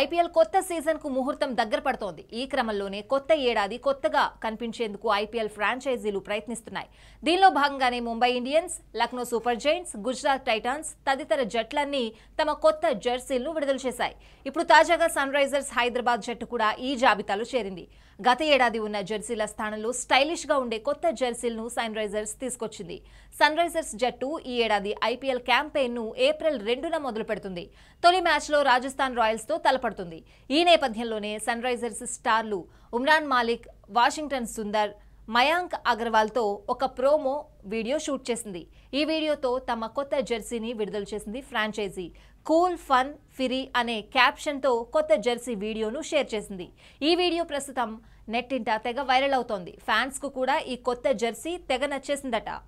IPL కొత్త కు ముహూర్తం దగ్గర పడుతోంది ఈ క్రమంలోనే కొత్త ఏడాది కొత్తగా కనిపించేందుకు ఐపీఎల్ ఫ్రాంచైజీలు ప్రయత్నిస్తున్నాయి దీనిలో భాగంగానే Mumbai Indians Lucknow Super Giants Gujarat Titans తదితర జట్లన్నీ తమ కొత్త జెర్సీలను విడుదల చేశాయి ఇప్పుడు తాజాగా సన్ రైజర్స్ హైదరాబాద్ జట్టు కూడా ఈ జాబితాలో చేరింది గత ఏడాది ఉన్న జెర్సీల స్థానంలో స్టైలిష్ గా ఉండే కొత్త జెర్సీలను సన్ రైజర్స్ తీసుకొచ్చింది సన్ రైజర్స్ జట్టు ఈ ఏడాది ఐపీఎల్ ను ఏప్రిల్ రెండున మొదలు పెడుతుంది తొలి మ్యాచ్లో రాజస్థాన్ రాయల్స్ తో తలపడుతుంది ఈ నేపథ్యంలోనే సన్ రైజర్స్ స్టార్లు ఉమ్రాన్ మాలిక్ వాషింగ్టన్ సుందర్ మయాంక్ అగర్వాల్తో ఒక ప్రోమో వీడియో షూట్ చేసింది ఈ వీడియోతో తమ కొత్త జెర్సీని విడుదల చేసింది ఫ్రాంచైజీ కూల్ ఫన్ ఫిరీ అనే క్యాప్షన్తో కొత్త జెర్సీ వీడియోను షేర్ చేసింది ఈ వీడియో ప్రస్తుతం నెట్టింట తెగ వైరల్ అవుతోంది ఫ్యాన్స్కు కూడా ఈ కొత్త జెర్సీ తెగ నచ్చేసిందట